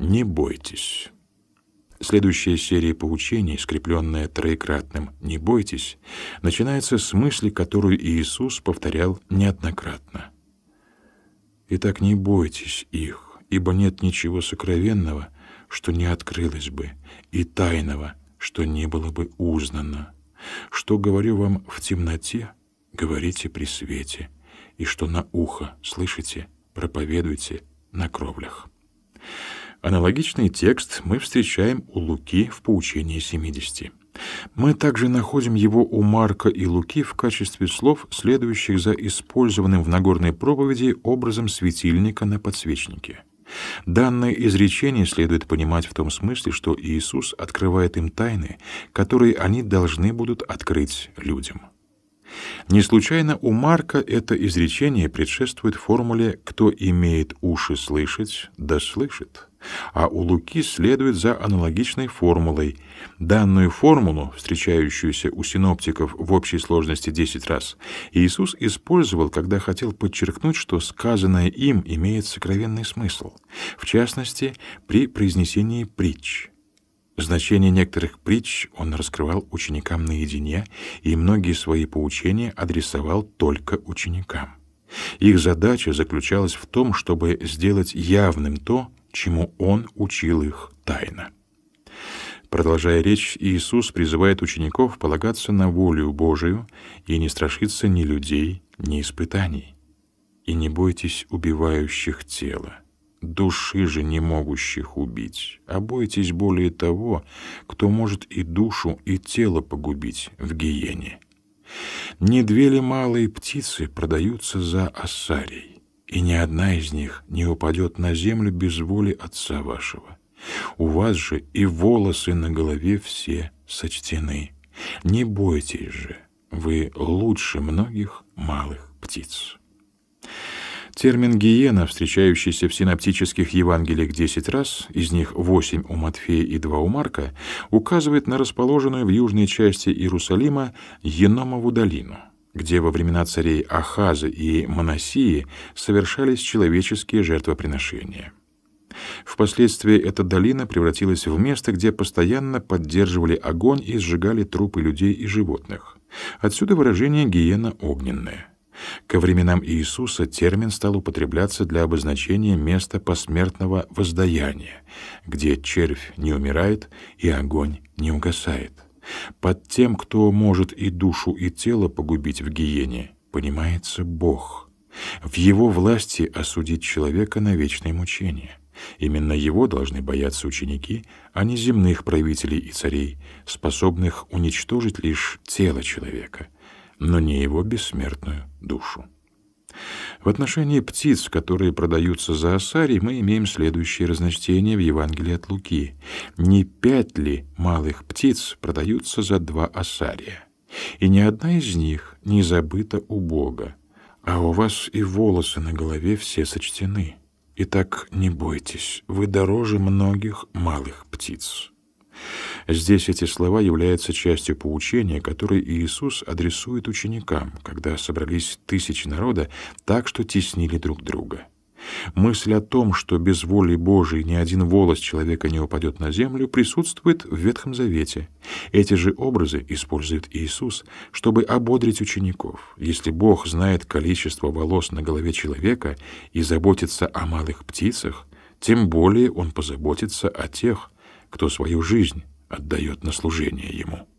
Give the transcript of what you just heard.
Не бойтесь. Следующая серия поучений, скрепленная троекратным «не бойтесь», начинается с мысли, которую Иисус повторял неоднократно. «Итак, не бойтесь их, ибо нет ничего сокровенного, что не открылось бы, и тайного, что не было бы узнано. Что говорю вам в темноте, говорите при свете, и что на ухо слышите, проповедуйте на кровлях». Аналогичный текст мы встречаем у Луки в «Поучении 70». Мы также находим его у Марка и Луки в качестве слов, следующих за использованным в Нагорной проповеди образом светильника на подсвечнике. Данное изречение следует понимать в том смысле, что Иисус открывает им тайны, которые они должны будут открыть людям. Не случайно у Марка это изречение предшествует формуле «кто имеет уши слышать, да слышит» а у Луки следует за аналогичной формулой. Данную формулу, встречающуюся у синоптиков в общей сложности 10 раз, Иисус использовал, когда хотел подчеркнуть, что сказанное им имеет сокровенный смысл, в частности, при произнесении притч. Значение некоторых притч он раскрывал ученикам наедине, и многие свои поучения адресовал только ученикам. Их задача заключалась в том, чтобы сделать явным то, чему он учил их тайно. Продолжая речь, Иисус призывает учеников полагаться на волю Божию и не страшиться ни людей, ни испытаний. И не бойтесь убивающих тела, души же не могущих убить, а бойтесь более того, кто может и душу, и тело погубить в гиене. Не две ли малые птицы продаются за осарий? и ни одна из них не упадет на землю без воли Отца вашего. У вас же и волосы на голове все сочтены. Не бойтесь же, вы лучше многих малых птиц. Термин «гиена», встречающийся в синаптических Евангелиях 10 раз, из них 8 у Матфея и 2 у Марка, указывает на расположенную в южной части Иерусалима Еномову долину — где во времена царей Ахаза и Манасии совершались человеческие жертвоприношения. Впоследствии эта долина превратилась в место, где постоянно поддерживали огонь и сжигали трупы людей и животных. Отсюда выражение «гиена огненная». Ко временам Иисуса термин стал употребляться для обозначения места посмертного воздаяния, где червь не умирает и огонь не угасает. Под тем, кто может и душу, и тело погубить в гиене, понимается Бог. В его власти осудить человека на вечное мучение. Именно его должны бояться ученики, а не земных правителей и царей, способных уничтожить лишь тело человека, но не его бессмертную душу. В отношении птиц, которые продаются за осарий, мы имеем следующее разночтение в Евангелии от Луки. Не пять ли малых птиц продаются за два осария? И ни одна из них не забыта у Бога, а у вас и волосы на голове все сочтены. Итак, не бойтесь, вы дороже многих малых птиц. Здесь эти слова являются частью поучения, которое Иисус адресует ученикам, когда собрались тысячи народа так, что теснили друг друга. Мысль о том, что без воли Божией ни один волос человека не упадет на землю, присутствует в Ветхом Завете. Эти же образы использует Иисус, чтобы ободрить учеников. Если Бог знает количество волос на голове человека и заботится о малых птицах, тем более Он позаботится о тех, кто свою жизнь отдает на служение ему.